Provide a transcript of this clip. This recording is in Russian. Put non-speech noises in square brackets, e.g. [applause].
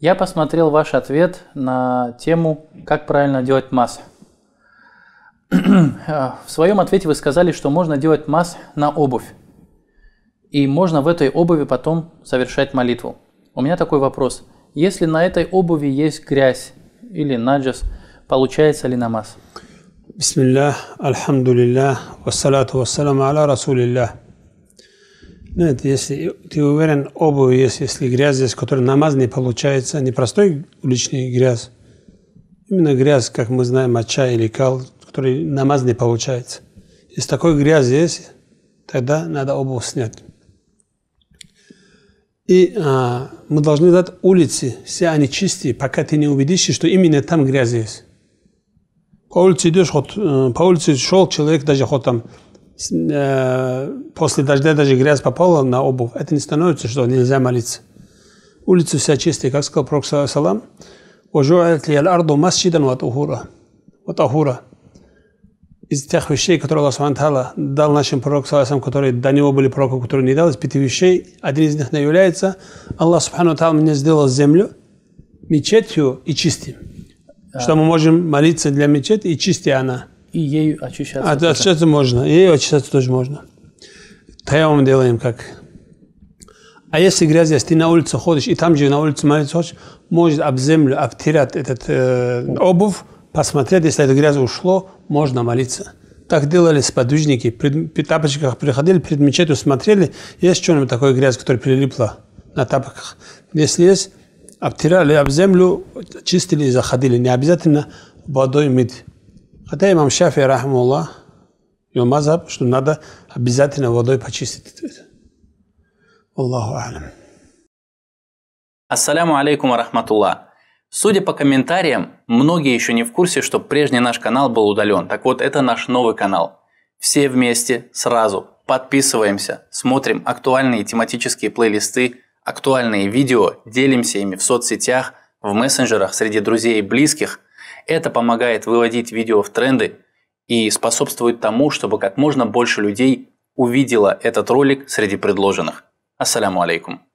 Я посмотрел ваш ответ на тему «Как правильно делать масс». [clears throat] Э, в своем ответе вы сказали, что можно делать масс на обувь. И можно в этой обуви потом совершать молитву. У меня такой вопрос. Если на этой обуви есть грязь или наджас, получается ли намаз? Бисмиллах, альхамдулиллах, вассалату вассаламу аля расулиллах. Нет, ну, если ты уверен, обувь есть, если грязь здесь, которая намаз не получается, не простой уличный грязь, именно грязь, как мы знаем, моча или кал, который намаз не получается. Если такой грязь есть, тогда надо обувь снять. И а, мы должны дать улицы, все они чистые, пока ты не убедишься, что именно там грязь есть. По улице идешь, хоть, э, по улице шел человек, даже хоть там Э, после дождя даже грязь попала на обувь, это не становится, что нельзя молиться. Улица вся чистая, как сказал Пророк Салам, «Ожуат ли аль-арду масджидан ва тахура». вот Ахура Из тех вещей, которые Аллах Субтитры дал нашим Пророкам, которые до него были Пророки, которые не дал, из пяти вещей, один из них не является, Аллах Субхану Таала мне сделал землю мечетью и чистым. Да. Что мы можем молиться для мечети и чистая она и ею очищаться. А, От, тоже. очищаться можно, ею очищаться тоже можно. Таявом делаем как. А если грязь есть, ты на улице ходишь, и там же на улице молиться хочешь, может об землю обтирать этот э, обувь, посмотреть, если эта грязь ушло, можно молиться. Так делали сподвижники, при, тапочках приходили, перед мечетью смотрели, есть что-нибудь такое грязь, которая прилипла на тапочках. Если есть, обтирали об землю, чистили и заходили. Не обязательно водой мыть. Хотя имам Шафи, рахмулла, его мазаб, что надо обязательно водой почистить это. Аллаху алям. Ассаляму алейкум рахматуллах. Судя по комментариям, многие еще не в курсе, что прежний наш канал был удален. Так вот, это наш новый канал. Все вместе, сразу. Подписываемся, смотрим актуальные тематические плейлисты, актуальные видео, делимся ими в соцсетях, в мессенджерах, среди друзей и близких – это помогает выводить видео в тренды и способствует тому, чтобы как можно больше людей увидела этот ролик среди предложенных. Ассаляму алейкум.